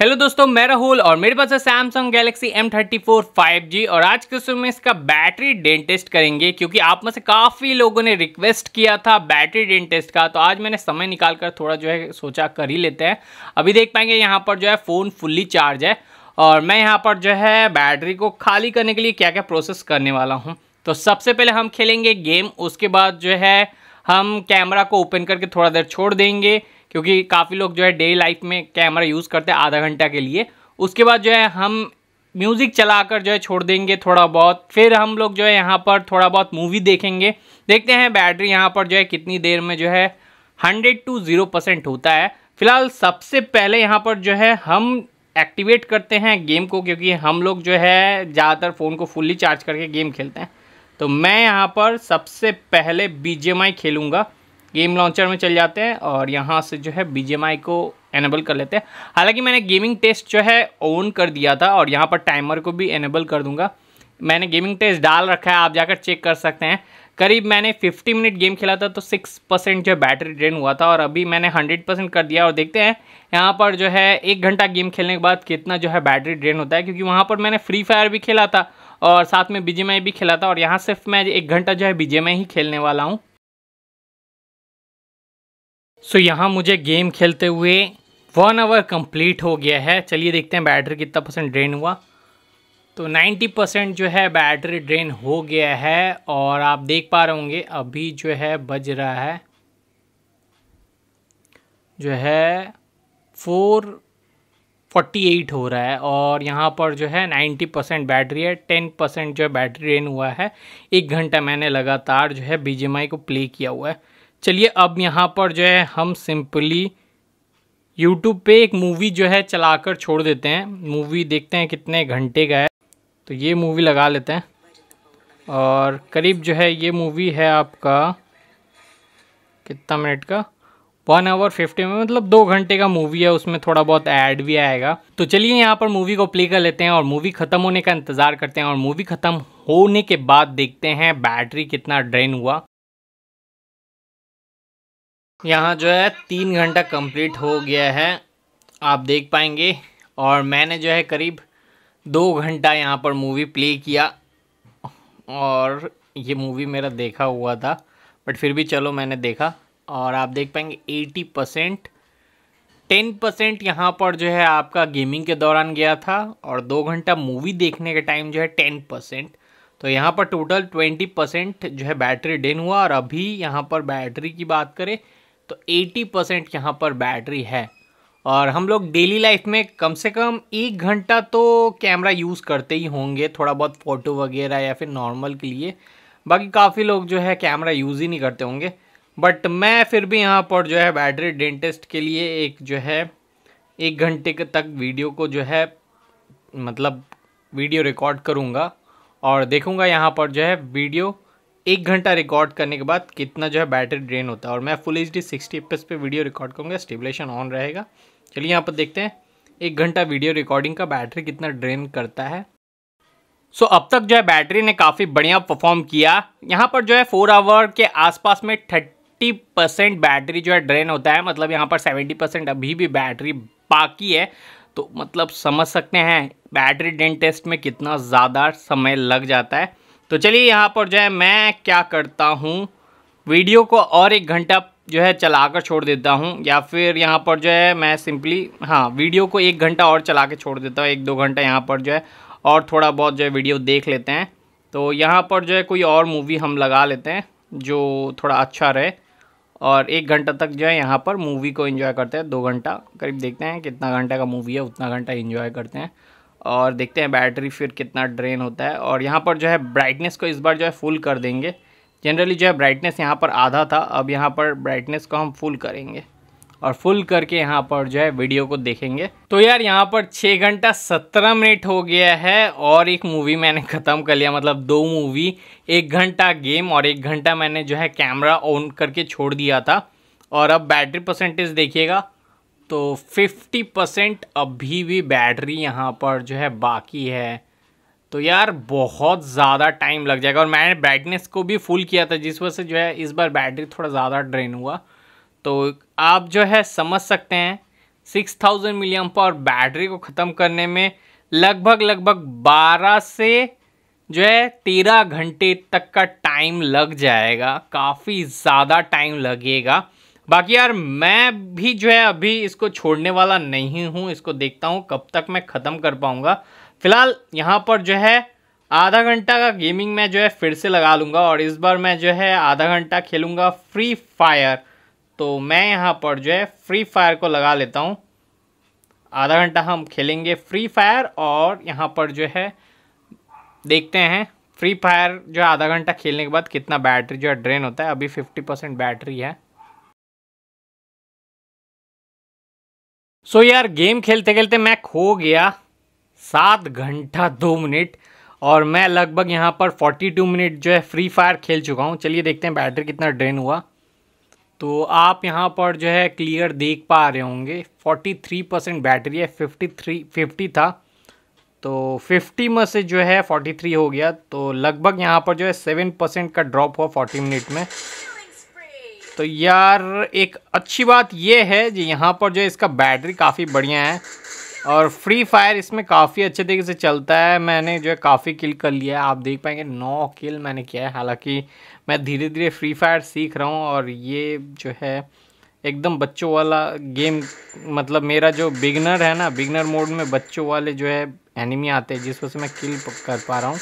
hello दोस्तों मैं राहुल और मेरे पास है Samsung Galaxy M thirty four five G और आज के समय में इसका बैटरी डेंट टेस्ट करेंगे क्योंकि आप में से काफ़ी लोगों ने रिक्वेस्ट किया था बैटरी डेंट टेस्ट का तो आज मैंने समय निकाल कर थोड़ा जो है सोचा कर ही लेते हैं अभी देख पाएंगे यहाँ पर जो है फ़ोन फुल्ली चार्ज है और मैं यहाँ पर जो है बैटरी को खाली करने के लिए क्या क्या प्रोसेस करने वाला हूँ तो सबसे पहले हम खेलेंगे गेम उसके बाद जो है हम कैमरा को ओपन करके थोड़ा देर छोड़ देंगे क्योंकि काफ़ी लोग जो है डेली लाइफ में कैमरा यूज़ करते हैं आधा घंटा के लिए उसके बाद जो है हम म्यूज़िक चलाकर जो है छोड़ देंगे थोड़ा बहुत फिर हम लोग जो है यहाँ पर थोड़ा बहुत मूवी देखेंगे देखते हैं बैटरी यहाँ पर जो है कितनी देर में जो है हंड्रेड टू ज़ीरो परसेंट होता है फिलहाल सबसे पहले यहाँ पर जो है हम एक्टिवेट करते हैं गेम को क्योंकि हम लोग जो है ज़्यादातर फ़ोन को फुल्ली चार्ज करके गेम खेलते हैं तो मैं यहाँ पर सबसे पहले बी खेलूँगा गेम लॉन्चर में चल जाते हैं और यहाँ से जो है बी को एनेबल कर लेते हैं हालांकि मैंने गेमिंग टेस्ट जो है ऑन कर दिया था और यहाँ पर टाइमर को भी एनेबल कर दूंगा मैंने गेमिंग टेस्ट डाल रखा है आप जाकर चेक कर सकते हैं करीब मैंने 50 मिनट गेम खेला था तो 6 परसेंट जो बैटरी ड्रेन हुआ था और अभी मैंने 100 परसेंट कर दिया और देखते हैं यहाँ पर जो है एक घंटा गेम खेलने के बाद कितना जो है बैटरी ड्रेन होता है क्योंकि वहाँ पर मैंने फ्री फायर भी खेला था और साथ में बी भी खेला था और यहाँ सिर्फ मैं एक घंटा जो है बी ही खेलने वाला हूँ सो so, यहाँ मुझे गेम खेलते हुए वन आवर कंप्लीट हो गया है चलिए देखते हैं बैटरी कितना परसेंट ड्रेन हुआ तो 90 परसेंट जो है बैटरी ड्रेन हो गया है और आप देख पा रहे होंगे अभी जो है बज रहा है जो है फोर फोर्टी एट हो रहा है और यहाँ पर जो है नाइन्टी परसेंट बैटरी है टेन परसेंट जो है बैटरी ड्रेन हुआ है एक घंटा मैंने लगातार जो है बी को प्ले किया हुआ है चलिए अब यहाँ पर जो है हम सिंपली यूट्यूब पे एक मूवी जो है चलाकर छोड़ देते हैं मूवी देखते हैं कितने घंटे का है तो ये मूवी लगा लेते हैं और करीब जो है ये मूवी है आपका कितना मिनट का वन आवर फिफ्टी में मतलब दो घंटे का मूवी है उसमें थोड़ा बहुत ऐड भी आएगा तो चलिए यहाँ पर मूवी को प्ले कर लेते हैं और मूवी ख़त्म होने का इंतज़ार करते हैं और मूवी ख़त्म होने के बाद देखते हैं बैटरी कितना ड्रेन हुआ यहाँ जो है तीन घंटा कंप्लीट हो गया है आप देख पाएंगे और मैंने जो है करीब दो घंटा यहाँ पर मूवी प्ले किया और ये मूवी मेरा देखा हुआ था बट फिर भी चलो मैंने देखा और आप देख पाएंगे एटी परसेंट टेन परसेंट यहाँ पर जो है आपका गेमिंग के दौरान गया था और दो घंटा मूवी देखने का टाइम जो है टेन परसेंट तो यहाँ पर टोटल ट्वेंटी परसेंट जो है बैटरी डेन हुआ और अभी यहाँ पर बैटरी की बात करें तो 80 परसेंट यहाँ पर बैटरी है और हम लोग डेली लाइफ में कम से कम एक घंटा तो कैमरा यूज़ करते ही होंगे थोड़ा बहुत फ़ोटो वगैरह या फिर नॉर्मल के लिए बाकी काफ़ी लोग जो है कैमरा यूज़ ही नहीं करते होंगे बट मैं फिर भी यहाँ पर जो है बैटरी डेंटिस्ट के लिए एक जो है एक घंटे के तक वीडियो को जो है मतलब वीडियो रिकॉर्ड करूँगा और देखूँगा यहाँ पर जो है वीडियो एक घंटा रिकॉर्ड करने के बाद कितना जो है बैटरी ड्रेन होता है और मैं full H D sixty F पे वीडियो रिकॉर्ड करूँगा स्टेबलेशन ऑन रहेगा चलिए यहाँ पर देखते हैं एक घंटा वीडियो रिकॉर्डिंग का बैटरी कितना ड्रेन करता है सो so, अब तक जो है बैटरी ने काफ़ी बढ़िया परफॉर्म किया यहाँ पर जो है फोर आवर के आसपास में थर्टी परसेंट बैटरी जो है ड्रेन होता है मतलब यहाँ पर सेवेंटी परसेंट अभी भी बैटरी बाकी है तो मतलब समझ सकते हैं बैटरी ड्रेन टेस्ट में कितना ज़्यादा समय लग जाता है तो चलिए यहाँ पर जो है मैं क्या करता हूँ वीडियो को और एक घंटा जो है चला कर छोड़ देता हूँ या फिर यहाँ पर जो है मैं सिंपली हाँ वीडियो को एक घंटा और चला के छोड़ देता हूँ एक दो घंटा यहाँ पर जो है और थोड़ा बहुत जो है वीडियो देख लेते हैं तो यहाँ पर जो है कोई और मूवी हम लगा लेते हैं जो थोड़ा अच्छा रहे और एक घंटा तक जो है यहाँ पर मूवी को इन्जॉय करते हैं दो घंटा करीब देखते हैं कितना घंटा का मूवी है उतना घंटा इन्जॉय करते हैं और देखते हैं बैटरी फिर कितना ड्रेन होता है और यहाँ पर जो है ब्राइटनेस को इस बार जो है फुल कर देंगे जनरली जो है ब्राइटनेस यहाँ पर आधा था अब यहाँ पर ब्राइटनेस को हम फुल करेंगे और फुल करके यहाँ पर जो है वीडियो को देखेंगे तो यार यहाँ पर छः घंटा सत्रह मिनट हो गया है और एक मूवी मैंने ख़त्म कर लिया मतलब दो मूवी एक घंटा गेम और एक घंटा मैंने जो है कैमरा ऑन करके छोड़ दिया था और अब बैटरी परसेंटेज देखिएगा तो 50 परसेंट अभी भी बैटरी यहाँ पर जो है बाकी है तो यार बहुत ज़्यादा टाइम लग जाएगा और मैंने ब्राइटनेस को भी फुल किया था जिस वजह से जो है इस बार बैटरी थोड़ा ज़्यादा ड्रेन हुआ तो आप जो है समझ सकते हैं 6000 थाउजेंड मिलियम पर बैटरी को ख़त्म करने में लगभग लगभग 12 से जो है 13 घंटे तक का टाइम लग जाएगा काफ़ी ज़्यादा टाइम लगेगा बाकी यार मैं भी जो है अभी इसको छोड़ने वाला नहीं हूँ इसको देखता हूँ कब तक मैं ख़त्म कर पाऊँगा फिलहाल यहाँ पर जो है आधा घंटा का गेमिंग मैं जो है फिर से लगा लूँगा और इस बार मैं जो है आधा घंटा खेलूँगा फ्री फायर तो मैं यहाँ पर जो है फ्री फायर को लगा लेता हूँ आधा घंटा हम खेलेंगे फ्री फायर और यहाँ पर जो है देखते हैं फ्री फायर जो आधा घंटा खेलने के बाद कितना बैटरी जो है ड्रेन होता है अभी फिफ्टी परसेंट बैटरी है सो so यार गेम खेलते खेलते मैं खो गया सात घंटा दो मिनट और मैं लगभग यहाँ पर फोर्टी टू मिनट जो है फ्री फायर खेल चुका हूँ चलिए देखते हैं बैटरी कितना ड्रेन हुआ तो आप यहाँ पर जो है क्लियर देख पा रहे होंगे फोर्टी थ्री परसेंट बैटरी है फिफ्टी थ्री फिफ्टी था तो फिफ्टी में से जो है थ्री हो गया तो लगभग यहाँ पर जो है सेवन परसेंट का ड्रॉप हुआ फोर्टी मिनट में तो यार एक अच्छी बात ये है जी यहाँ पर जो इसका बैटरी काफ़ी बढ़िया है और फ्री फायर इसमें काफ़ी अच्छे तरीके से चलता है मैंने जो है काफ़ी किल कर लिया है आप देख पाएंगे नौ किल मैंने किया है हालांकि मैं धीरे धीरे फ्री फायर सीख रहा हूँ और ये जो है एकदम बच्चों वाला गेम मतलब मेरा जो बिगनर है ना बिगनर मोड में बच्चों वाले जो है एनिमी आते हैं जिस वजह से मैं किल कर पा रहा हूँ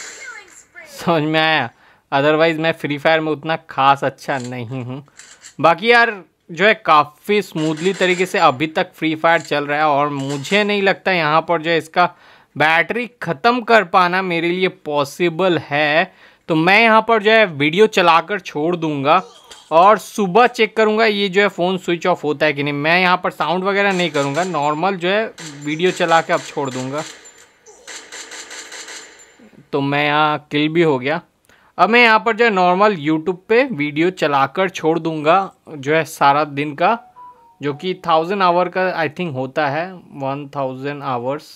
समझ में आया अदरवाइज़ मैं फ्री फायर में उतना खास अच्छा नहीं हूँ बाकी यार जो है काफ़ी स्मूथली तरीके से अभी तक फ्री फायर चल रहा है और मुझे नहीं लगता यहाँ पर जो है इसका बैटरी ख़त्म कर पाना मेरे लिए पॉसिबल है तो मैं यहाँ पर जो है वीडियो चलाकर छोड़ दूँगा और सुबह चेक करूँगा ये जो है फ़ोन स्विच ऑफ होता है कि नहीं मैं यहाँ पर साउंड वगैरह नहीं करूँगा नॉर्मल जो है वीडियो चला के अब छोड़ दूँगा तो मैं यहाँ किल भी हो गया अब मैं यहाँ पर जो है नॉर्मल यूट्यूब पे वीडियो चलाकर छोड़ दूंगा जो है सारा दिन का जो कि थाउजेंड आवर का आई थिंक होता है वन थाउजेंड आवर्स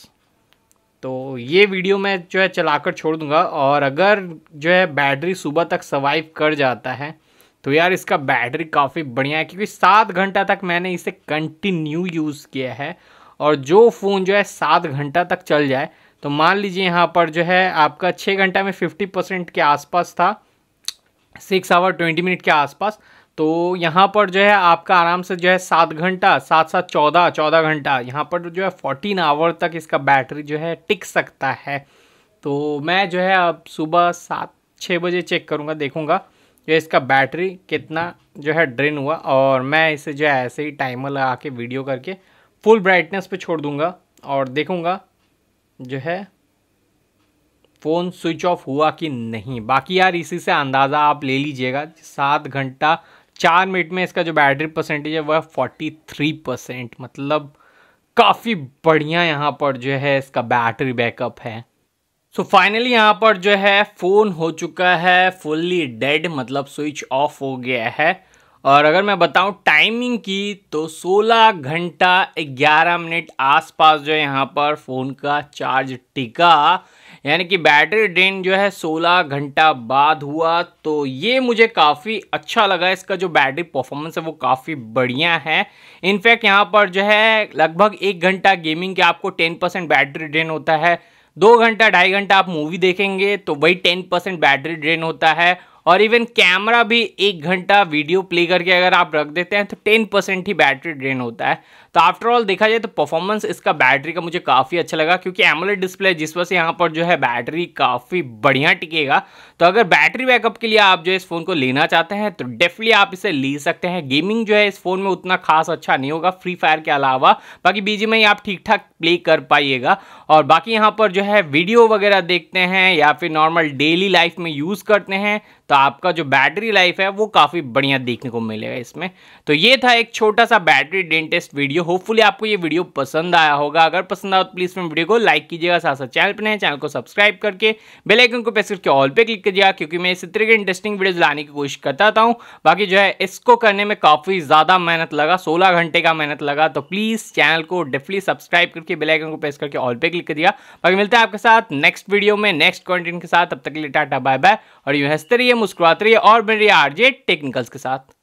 तो ये वीडियो मैं जो है चलाकर छोड़ दूंगा और अगर जो है बैटरी सुबह तक सर्वाइव कर जाता है तो यार इसका बैटरी काफ़ी बढ़िया है क्योंकि सात घंटा तक मैंने इसे कंटिन्यू यूज़ किया है और जो फ़ोन जो है सात घंटा तक चल जाए तो मान लीजिए यहाँ पर जो है आपका छः घंटा में फिफ्टी परसेंट के आसपास था सिक्स आवर ट्वेंटी मिनट के आसपास तो यहाँ पर जो है आपका आराम से जो है सात घंटा सात सात चौदह चौदह घंटा यहाँ पर जो है फोर्टीन आवर तक इसका बैटरी जो है टिक सकता है तो मैं जो है अब सुबह सात छः बजे चेक करूँगा देखूँगा जो इसका बैटरी कितना जो है ड्रेन हुआ और मैं इसे जो है ऐसे ही टाइमर लगा के वीडियो करके फुल ब्राइटनेस पे छोड़ दूँगा और देखूँगा जो है फ़ोन स्विच ऑफ हुआ कि नहीं बाकी यार इसी से अंदाज़ा आप ले लीजिएगा सात घंटा चार मिनट में इसका जो बैटरी परसेंटेज है वह फोर्टी थ्री परसेंट मतलब काफ़ी बढ़िया यहाँ पर जो है इसका बैटरी बैकअप है सो so फाइनली यहाँ पर जो है फ़ोन हो चुका है फुल्ली डेड मतलब स्विच ऑफ हो गया है और अगर मैं बताऊं टाइमिंग की तो 16 घंटा 11 मिनट आसपास जो है यहाँ पर फ़ोन का चार्ज टिका यानी कि बैटरी ड्रेन जो है 16 घंटा बाद हुआ तो ये मुझे काफ़ी अच्छा लगा इसका जो बैटरी परफॉर्मेंस है वो काफ़ी बढ़िया है इनफैक्ट यहाँ पर जो है लगभग एक घंटा गेमिंग के आपको 10% बैटरी ड्रेन होता है दो घंटा ढाई घंटा आप मूवी देखेंगे तो वही 10% बैटरी ड्रेन होता है और इवन कैमरा भी एक घंटा वीडियो प्ले करके अगर आप रख देते हैं तो टेन परसेंट ही बैटरी ड्रेन होता है तो आफ्टर ऑल देखा जाए तो परफॉर्मेंस इसका बैटरी का मुझे काफ़ी अच्छा लगा क्योंकि एमोलेड डिस्प्ले जिस वजह से यहाँ पर जो है बैटरी काफ़ी बढ़िया टिकेगा तो अगर बैटरी बैकअप के लिए आप जो इस फ़ोन को लेना चाहते हैं तो डेफिनेटली आप इसे ले सकते हैं गेमिंग जो है इस फ़ोन में उतना खास अच्छा नहीं होगा फ्री फायर के अलावा बाकी बीजे में आप ठीक ठाक प्ले कर पाइएगा और बाकी यहाँ पर जो है वीडियो वगैरह देखते हैं या फिर नॉर्मल डेली लाइफ में यूज़ करते हैं तो आपका जो बैटरी लाइफ है वो काफ़ी बढ़िया देखने को मिलेगा इसमें तो ये था एक छोटा सा बैटरी डेंटेस्ट वीडियो होपफुली आपको ये वीडियो पसंद आया होगा अगर पसंद आया तो प्लीज़ मैं वीडियो को लाइक कीजिएगा साथ साथ चैनल पर नए चैनल को सब्सक्राइब करके बेलाइकन को प्रेस करके ऑल पे क्लिक कीजिएगा क्योंकि मैं इस तरह के इंटरेस्टिंग वीडियोज लाने की कोशिश करता हूँ बाकी जो है इसको करने में काफ़ी ज़्यादा मेहनत लगा सोलह घंटे का मेहनत लगा तो प्लीज़ चैनल को डेफली सब्सक्राइब करके बेलाइकन को प्रेस करके ऑल पे क्लिक कीजिएगा बाकी मिलते हैं आपके साथ नेक्स्ट वीडियो में नेक्स्ट कॉन्टेंट के साथ अब तक के लिए टाटा बाय बाय और यू हंसते रहिए मुस्कुराते रहिए और मेरे आरजे टेक्निकल्स के साथ